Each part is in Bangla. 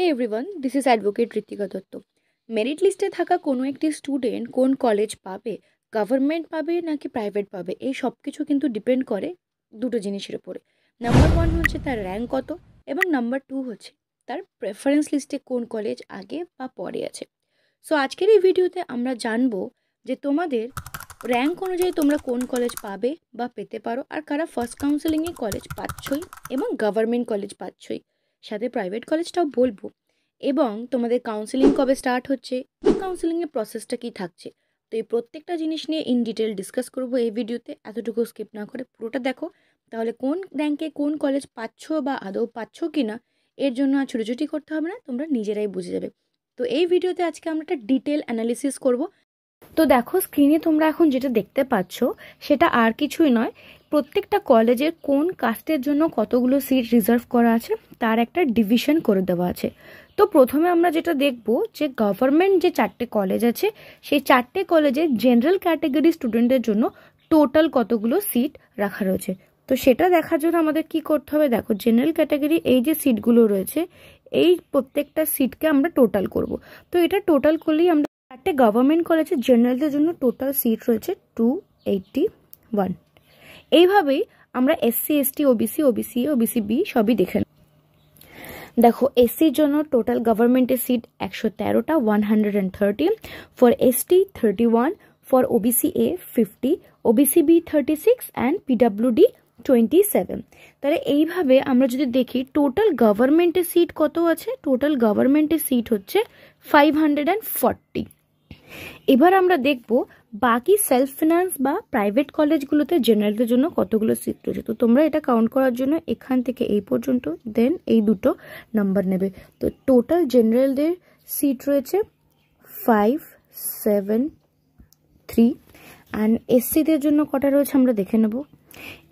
hey everyone this is advocate Ritika Dutta merit লিস্টে থাকা কোনো একটি স্টুডেন্ট কোন কলেজ পাবে গভর্নমেন্ট পাবে নাকি প্রাইভেট পাবে এই সব কিছু কিন্তু ডিপেন্ড করে দুটো জিনিসের উপরে নাম্বার ওয়ান হচ্ছে তার র্যাঙ্ক কত এবং নাম্বার টু হচ্ছে তার প্রেফারেন্স লিস্টে কোন কলেজ আগে বা পরে আছে সো আজকের এই ভিডিওতে আমরা জানবো যে তোমাদের র্যাঙ্ক অনুযায়ী তোমরা কোন কলেজ পাবে বা পেতে পারো আর কারা ফার্স্ট কাউন্সেলিংয়ে কলেজ পাচ্ছই এবং গভর্নমেন্ট কলেজ পাচ্ছই সাথে প্রাইভেট কলেজটাও বলবো এবং তোমাদের কাউন্সিলিং কবে স্টার্ট হচ্ছে কাউন্সেলিংয়ের প্রসেসটা কী থাকছে তো এই প্রত্যেকটা জিনিস নিয়ে ইন ডিটেল ডিসকাস করবো এই ভিডিওতে এতটুকু স্কিপ না করে পুরোটা দেখো তাহলে কোন র্যাঙ্কে কোন কলেজ পাচ্ছ বা আদৌ পাচ্ছ কি না এর জন্য আর ছোটোছুটি করতে হবে না তোমরা নিজেরাই বুঝে যাবে তো এই ভিডিওতে আজকে আমরা একটা ডিটেল অ্যানালিসিস করবো তো দেখো স্ক্রিনে তোমরা এখন যেটা দেখতে পাচ্ছ সেটা আর কিছুই নয় প্রত্যেকটা কলেজের কোন কাস্টের জন্য কতগুলো সিট রিজার্ভ করা আছে তার একটা ডিভিশন করে দেওয়া আছে তো প্রথমে আমরা যেটা দেখব যে গভর্নমেন্ট যে চারটে কলেজ আছে সেই চারটে কলেজে জেনারেল ক্যাটাগরি স্টুডেন্টদের জন্য টোটাল কতগুলো সিট রাখা রয়েছে তো সেটা দেখার জন্য আমাদের কি করতে হবে দেখো জেনারেল ক্যাটাগরি এই যে সিটগুলো রয়েছে এই প্রত্যেকটা সিটকে আমরা টোটাল করব তো এটা টোটাল করলেই আমরা চারটে গভর্নমেন্ট কলেজে জেনারেলদের জন্য টোটাল সিট রয়েছে টু এইটটি ওয়ান এইভাবেই আমরা SC ST OBC OBC OBC B সবই দেখে দেখো এসসির জন্য টোটাল গভর্নমেন্টের সিট একশো তেরোটা one hundred and thirty for ST thirty one for OBC A fifty OBC B thirty six and PWD twenty seven তাহলে এইভাবে আমরা যদি দেখি টোটাল গভর্নমেন্টের সিট কত আছে টোটাল গভর্নমেন্টের সিট হচ্ছে ফাইভ হান্ড্রেড অ্যান্ড ফর্টি এবার আমরা দেখব বাকি সেলফ ফিনান্স বা প্রাইভেট কলেজগুলোতে জেনারেলদের জন্য কতগুলো সিট রয়েছে তো তোমরা এটা কাউন্ট করার জন্য এখান থেকে এই পর্যন্ত দেন এই দুটো নাম্বার নেবে তো টোটাল জেনারেলদের সিট রয়েছে ফাইভ সেভেন থ্রি অ্যান্ড এসসিদের জন্য কটা রয়েছে আমরা দেখে নেব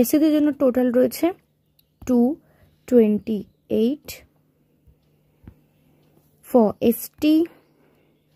এসসিদের জন্য টোটাল রয়েছে two twenty eight for ST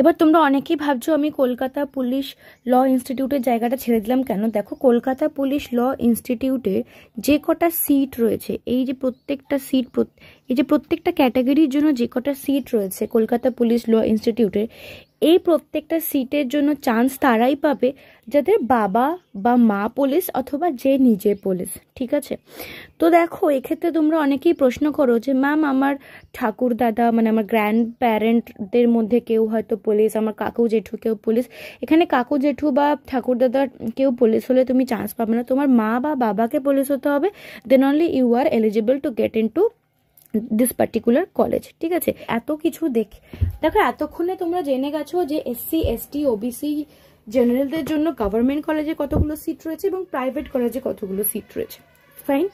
এবার তোমরা অনেকেই ভাবছো আমি কলকাতা পুলিশ ল ইনস্টিটিউটের জায়গাটা ছেড়ে দিলাম কেন দেখো কলকাতা পুলিশ ল ইনস্টিটিউটে যে কটা সিট রয়েছে এই যে প্রত্যেকটা সিট এই যে প্রত্যেকটা ক্যাটাগরির জন্য যে কটা সিট রয়েছে কলকাতা পুলিশ ল ইনস্টিটিউটের এই প্রত্যেকটা সিটের জন্য চান্স তারাই পাবে যাদের বাবা বা মা পুলিশ অথবা যে নিজে পুলিশ ঠিক আছে তো দেখো এক্ষেত্রে তোমরা অনেকেই প্রশ্ন করো যে ম্যাম আমার ঠাকুর দাদা মানে আমার গ্র্যান্ড প্যারেন্টদের মধ্যে কেউ হয়তো পুলিশ আমার কাকু জেঠু কেউ পুলিশ এখানে কাকু জেঠু বা ঠাকুর দাদা কেউ পুলিশ হলে তুমি চান্স পাবে না তোমার মা বা বাবাকে পুলিশ হতে হবে then only you are eligible to get into this particular college ঠিক আছে এত কিছু দেখ দেখো এতক্ষণে তোমরা জেনে গেছো যে এসসি এসটি ওবিসি জেনারেলদের জন্য গভর্নমেন্ট কলেজে কতগুলো সিট রয়েছে এবং প্রাইভেট কলেজে কতগুলো সিট রয়েছে ফাইন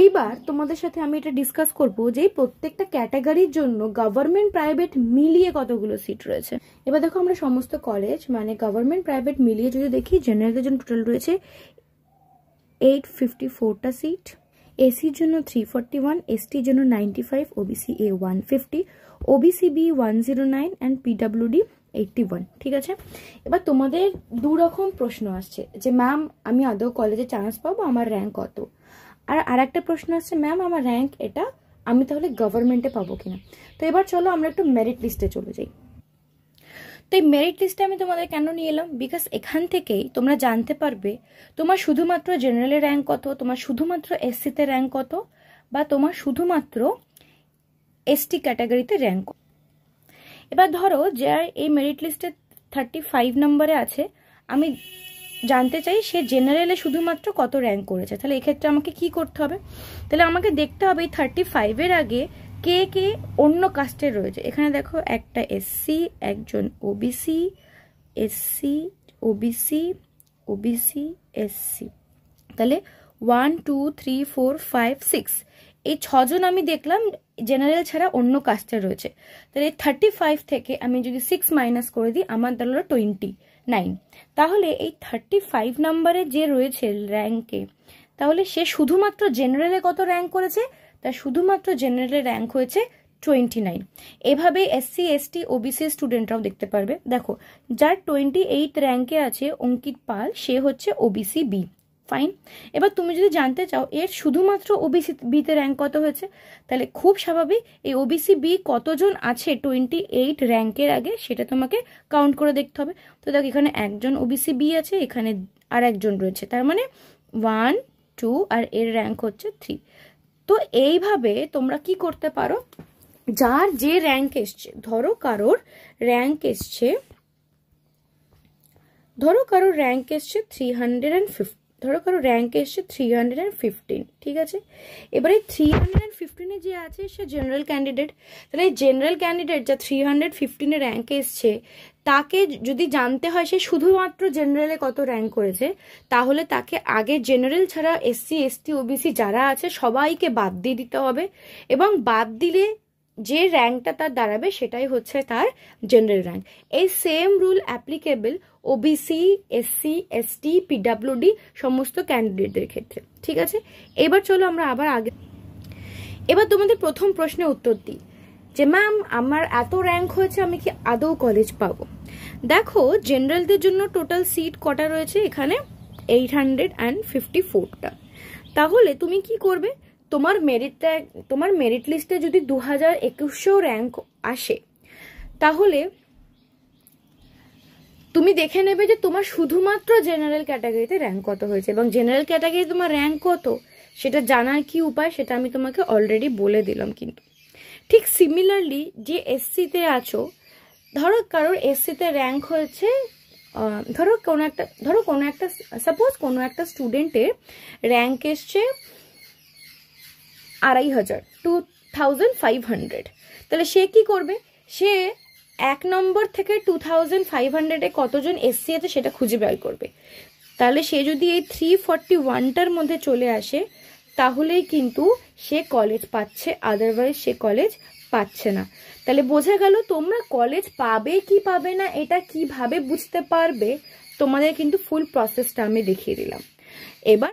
এইবার তোমাদের সাথে আমি এটা ডিসকাস করব যে প্রত্যেকটা ক্যাটাগরির জন্য গভর্নমেন্ট প্রাইভেট মিলিয়ে কতগুলো সিট রয়েছে এবার দেখো আমরা সমস্ত কলেজ মানে গভর্নমেন্ট প্রাইভেট মিলিয়ে যদি দেখি জেনারেলদের জন্য টোটাল রয়েছে এইট ফিফটি ফোরটা সিট এসির জন্য থ্রি ফর্টি ওয়ান এসটির জন্য ninety five OBC A one fifty OBC B one zero nine and PWD eighty one ঠিক আছে এবার তোমাদের দু রকম প্রশ্ন আসছে যে ম্যাম আমি আদৌ কলেজে চান্স পাবো আমার র্যাঙ্ক কত আর আর একটা প্রশ্ন আসছে ম্যাম আমার র্যাঙ্ক এটা আমি তাহলে গভর্নমেন্টে পাবো কিনা তো এবার চলো আমরা একটু মেরিট লিস্টে চলে যাই তো এই মেরিট লিস্টে আমি তোমাদের কেন নিয়ে এলাম বিকজ এখান থেকেই তোমরা জানতে পারবে তোমার শুধুমাত্র জেনারেলে র্যাঙ্ক কত তোমার শুধুমাত্র এসসিতে র্যাঙ্ক কত বা তোমার শুধুমাত্র এসটি ক্যাটাগরিতে র্যাঙ্ক এবার ধরো যে এই মেরিট লিস্টে থার্টি ফাইভ নম্বরে আছে আমি জানতে চাই সে জেনারেলে শুধুমাত্র কত র্যাঙ্ক করেছে তাহলে এক্ষেত্রে আমাকে কি করতে হবে তাহলে আমাকে দেখতে হবে এই থার্টি ফাইভের আগে কে কে অন্য কাস্টে রয়েছে এখানে দেখো একটা এসসি একজন OBC SC OBC OBC SC তাহলে one two three four five six এই ছজন আমি দেখলাম জেনারেল ছাড়া অন্য কাস্টে রয়েছে তাহলে থার্টি ফাইভ থেকে আমি যদি সিক্স মাইনাস করে দিই আমার দাঁড়ালো টোয়েন্টি নাইন তাহলে এই থার্টি ফাইভ নাম্বারে যে রয়েছে র্যাঙ্কে তাহলে সে শুধুমাত্র জেনারেলে কত র্যাঙ্ক করেছে তার শুধুমাত্র জেনারেলের র্যাঙ্ক হয়েছে টোয়েন্টি নাইন এভাবে এসসি এসটি ওবিসি স্টুডেন্টরাও দেখতে পারবে দেখো যার টোয়েন্টি এইট র্যাঙ্কে আছে অঙ্কিত পাল সে হচ্ছে ওবিসি বি ফাইন এবার তুমি যদি জানতে চাও এর শুধুমাত্র ওবিসি বিতে র্যাঙ্ক কত হয়েছে তাহলে খুব স্বাভাবিক এই ওবিসি বি কতজন আছে টোয়েন্টি এইট র্যাঙ্কের আগে সেটা তোমাকে কাউন্ট করে দেখতে হবে তো দেখো এখানে একজন ওবিসি বি আছে এখানে আর একজন রয়েছে তার মানে ওয়ান টু আর এর র্যাঙ্ক হচ্ছে থ্রি তো এইভাবে তোমরা কি করতে পারো যার যে র্যাঙ্ক এসছে ধরো কারোর র্যাঙ্ক এসছে ধরো কারোর র্যাঙ্ক এসছে থ্রি ধরো কারো র্যাঙ্ক এসছে থ্রি হান্ড্রেড অ্যান্ড ফিফটিন ঠিক আছে এবারে থ্রি হান্ড্রেড অ্যান্ড ফিফটিনে যে আছে সে জেনারেল ক্যান্ডিডেট তাহলে জেনারেল ক্যান্ডিডেট যা থ্রি হান্ড্রেড ফিফটিনে র্যাঙ্ক এসছে তাকে যদি জানতে হয় সে শুধুমাত্র জেনারেলে কত র্যাঙ্ক করেছে তাহলে তাকে আগে জেনারেল ছাড়া এসসি এসটি ওবিসি যারা আছে সবাইকে বাদ দিয়ে দিতে হবে এবং বাদ দিলে যে র্যাঙ্কটা তার দাঁড়াবে সেটাই হচ্ছে তার জেনারেল র্যাঙ্ক এই same rule applicable OBC SC ST PWD সমস্ত ক্যান্ডিডেটদের ক্ষেত্রে ঠিক আছে এবার চলো আমরা আবার আগে এবার তোমাদের প্রথম প্রশ্নের উত্তর দিই যে ম্যাম আমার এত র্যাঙ্ক হয়েছে আমি কি আদৌ কলেজ পাবো দেখো জেনারেলদের জন্য টোটাল সিট কটা রয়েছে এখানে এইট হান্ড্রেড অ্যান্ড ফিফটি ফোরটা তাহলে তুমি কি করবে তোমার মেরিটটা তোমার মেরিট লিস্টে যদি দু হাজার একুশশো র্যাঙ্ক আসে তাহলে তুমি দেখে নেবে যে তোমার শুধুমাত্র জেনারেল ক্যাটাগরিতে র্যাঙ্ক কত হয়েছে এবং জেনারেল ক্যাটাগরি তোমার র্যাঙ্ক কত সেটা জানার কি উপায় সেটা আমি তোমাকে অলরেডি বলে দিলাম কিন্তু ঠিক সিমিলারলি যে এসসিতে আছো ধরো কারোর এসসিতে র্যাঙ্ক হয়েছে ধরো কোনো একটা ধরো কোনো একটা সাপোজ কোনো একটা স্টুডেন্টের র্যাঙ্ক এসছে আড়াই হাজার টু থাউজেন্ড ফাইভ হান্ড্রেড তাহলে সে কি করবে সে এক নম্বর থেকে টু থাউজেন্ড ফাইভ হান্ড্রেডে কতজন এসসি আছে সেটা খুঁজে বের করবে তাহলে সে যদি এই থ্রি ফর্টি ওয়ানটার মধ্যে চলে আসে তাহলেই কিন্তু সে কলেজ পাচ্ছে আদারওয়াইজ সে কলেজ পাচ্ছে না তাহলে বোঝা গেল তোমরা কলেজ পাবে কি পাবে না এটা কিভাবে বুঝতে পারবে তোমাদের কিন্তু ফুল প্রসেসটা আমি দেখিয়ে দিলাম এবার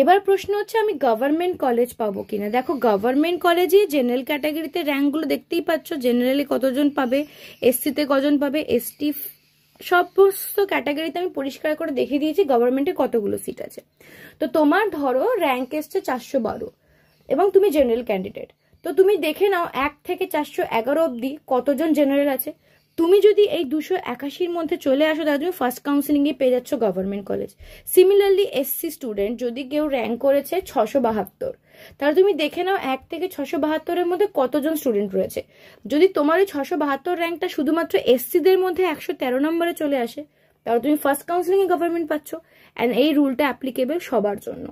এবার প্রশ্ন হচ্ছে আমি গভর্নমেন্ট কলেজ পাবো কিনা দেখো গভর্নমেন্ট কলেজে জেনারেল ক্যাটাগরিতে র্যাঙ্কগুলো দেখতেই পাচ্ছ জেনারেলি কতজন পাবে এসসিতে কজন পাবে এসটি সমস্ত ক্যাটাগরিতে আমি পরিষ্কার করে দেখিয়ে দিয়েছি গভর্নমেন্টে কতগুলো সিট আছে তো তোমার ধরো র্যাঙ্ক এসছে চারশো বারো এবং তুমি জেনারেল ক্যান্ডিডেট তো তুমি দেখে নাও এক থেকে চারশো এগারো অবধি কতজন জেনারেল আছে তুমি যদি এই দুশো একাশির মধ্যে চলে আসো তাহলে তুমি ফার্স্ট কাউন্সিলিংয়ে পেয়ে যাচ্ছ government college similarly SC student যদি কেউ র্যাঙ্ক করেছে ছশো বাহাত্তর তাহলে তুমি দেখে নাও এক থেকে ছশো বাহাত্তরের মধ্যে কতজন স্টুডেন্ট রয়েছে যদি তোমার ওই ছশো বাহাত্তর র্যাঙ্কটা শুধুমাত্র এসসিদের মধ্যে একশো তেরো নম্বরে চলে আসে তাহলে তুমি ফার্স্ট কাউন্সিলিংয়ে গভর্নমেন্ট পাচ্ছ অ্যান্ড এই রুলটা অ্যাপ্লিকেবল সবার জন্য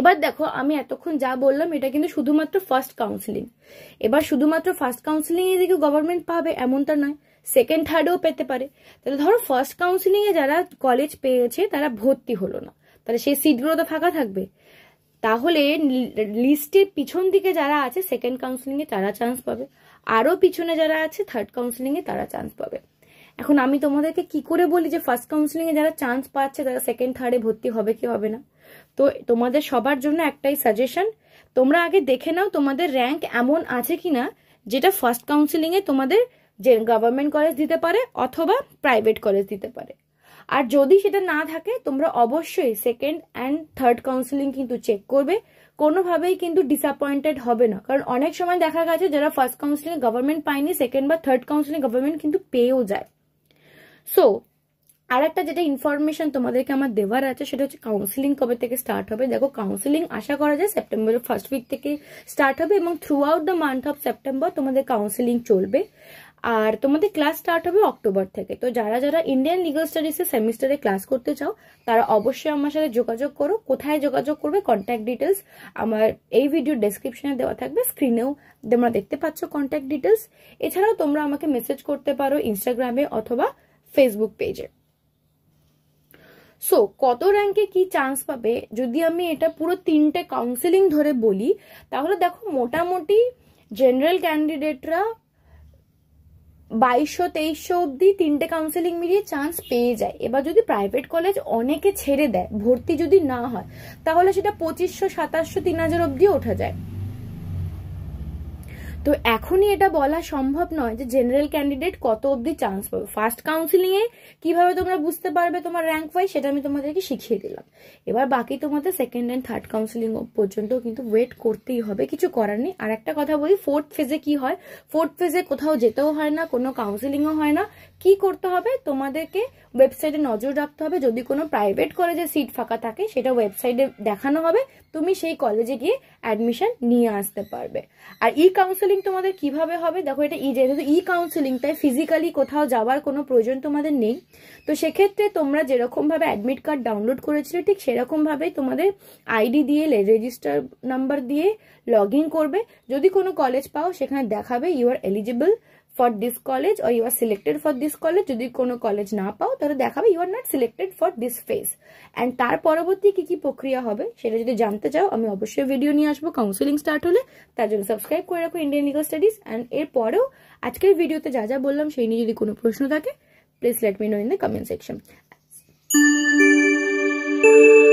এবার দেখো আমি এতক্ষণ যা বললাম এটা কিন্তু শুধুমাত্র ফার্স্ট কাউন্সিলিং এবার শুধুমাত্র ফার্স্ট কাউন্সিলিংয়ে যে কেউ গভর্নমেন্ট পাবে এমনটা নয় সেকেন্ড থার্ডেও পেতে পারে তাহলে ধরো ফার্স্ট কাউন্সিলিংয়ে যারা কলেজ পেয়েছে তারা ভর্তি হলো না তাহলে সেই সিটগুলো তো ফাঁকা থাকবে তাহলে লিস্টের পিছন দিকে যারা আছে সেকেন্ড কাউন্সিলিংয়ে তারা চান্স পাবে আরও পিছনে যারা আছে থার্ড কাউন্সিলিংয়ে তারা চান্স পাবে এখন আমি তোমাদেরকে কি করে বলি যে ফার্স্ট কাউন্সিলিংয়ে যারা চান্স পাচ্ছে তারা সেকেন্ড থার্ডে ভর্তি হবে কি হবে না তো তোমাদের সবার জন্য একটাই সাজেশন তোমরা আগে দেখে নাও তোমাদের র্যাঙ্ক এমন আছে কিনা যেটা ফার্স্ট কাউন্সিলিংয়ে তোমাদের যে গভর্নমেন্ট কলেজ দিতে পারে অথবা প্রাইভেট কলেজ দিতে পারে আর যদি সেটা না থাকে তোমরা অবশ্যই সেকেন্ড অ্যান্ড থার্ড কাউন্সিলিং কিন্তু চেক করবে কোনোভাবেই কিন্তু ডিসঅ্যাপয়েন্টেড হবে না কারণ অনেক সময় দেখা গেছে যারা ফার্স্ট কাউন্সিলিং গভর্নমেন্ট পায়নি সেকেন্ড বা থার্ড কাউন্সিলিং গভর্নমেন্ট কিন্তু পেয়েও যায় সো আর একটা যেটা ইনফরমেশন তোমাদেরকে আমার দেওয়ার আছে সেটা হচ্ছে কাউন্সিলিং কবে থেকে স্টার্ট হবে দেখো কাউন্সিলিং আশা করা যায় সেপ্টেম্বরের ফার্স্ট উইক থেকে স্টার্ট হবে এবং throughout the month of September তোমাদের কাউন্সিলিং চলবে আর তোমাদের ক্লাস স্টার্ট হবে অক্টোবর থেকে তো যারা যারা ইন্ডিয়ান লিগাল স্টাডিজের সেমিস্টারে ক্লাস করতে চাও তারা অবশ্যই আমার সাথে যোগাযোগ করো কোথায় যোগাযোগ করবে কন্ট্যাক্ট ডিটেলস আমার এই ভিডিও ডেসক্রিপশনে দেওয়া থাকবে স্ক্রিনেও তোমরা দেখতে পাচ্ছ কন্ট্যাক্ট ডিটেলস এছাড়াও তোমরা আমাকে মেসেজ করতে পারো ইনস্টাগ্রামে অথবা ফেসবুক পেজে সো কত র্যাঙ্কে কি চান্স পাবে যদি আমি এটা পুরো তিনটে কাউন্সেলিং ধরে বলি তাহলে দেখো মোটামুটি জেনারেল ক্যান্ডিডেটরা বাইশশো তেইশশো অবধি তিনটে কাউন্সেলিং মিলিয়ে চান্স পেয়ে যায় এবার যদি প্রাইভেট কলেজ অনেকে ছেড়ে দেয় ভর্তি যদি না হয় তাহলে সেটা পঁচিশশো সাতাশশো তিন হাজার অবধি ওঠা যায় তো এখনই এটা বলা সম্ভব নয় যে জেনারেল ক্যান্ডিডেট কত অবধি চান্স পাবে ফার্স্ট কাউন্সিলিংয়ে কিভাবে তোমরা বুঝতে পারবে তোমার র্যাঙ্ক ওয়াই সেটা আমি তোমাদেরকে শিখিয়ে দিলাম এবার বাকি তোমাদের সেকেন্ড অ্যান্ড থার্ড কাউন্সিলিং পর্যন্ত কিন্তু ওয়েট করতেই হবে কিছু করার নেই আর একটা কথা বলি ফোর্থ ফেজে কি হয় ফোর্থ ফেজে কোথাও যেতেও হয় না কোনো কাউন্সিলিংও হয় না কি করতে হবে তোমাদেরকে ওয়েবসাইটে নজর রাখতে হবে যদি কোনো প্রাইভেট কলেজে সিট ফাঁকা থাকে সেটা ওয়েবসাইটে দেখানো হবে তুমি সেই কলেজে গিয়ে অ্যাডমিশন নিয়ে আসতে পারবে আর ই কাউন্সেলিং তোমাদের কিভাবে হবে দেখো এটা ই e-, যেহেতু ই কাউন্সেলিং তাই ফিজিক্যালি কোথাও যাওয়ার কোনো প্রয়োজন তোমাদের নেই তো সেক্ষেত্রে তোমরা যেরকমভাবে অ্যাডমিট কার্ড ডাউনলোড করেছিলে ঠিক সেরকমভাবেই তোমাদের আইডি দিয়ে রেজিস্টার নাম্বার দিয়ে লগ করবে যদি কোনো কলেজ পাও সেখানে দেখাবে you are eligible for this college or you are selected for this college যদি কোনো কলেজ না পাও তাহলে দেখাবে you are not selected for this phase and তার পরবর্তী কি কি প্রক্রিয়া হবে সেটা যদি জানতে চাও আমি অবশ্যই ভিডিও নিয়ে আসবো কাউন্সিলিং স্টার্ট হলে তার জন্য সাবস্ক্রাইব করে রাখো ইন্ডিয়ান লিগাল স্টাডিজ অ্যান্ড এর পরেও আজকের ভিডিওতে যা যা বললাম সেই নিয়ে যদি কোনো প্রশ্ন থাকে please let me know in the comment section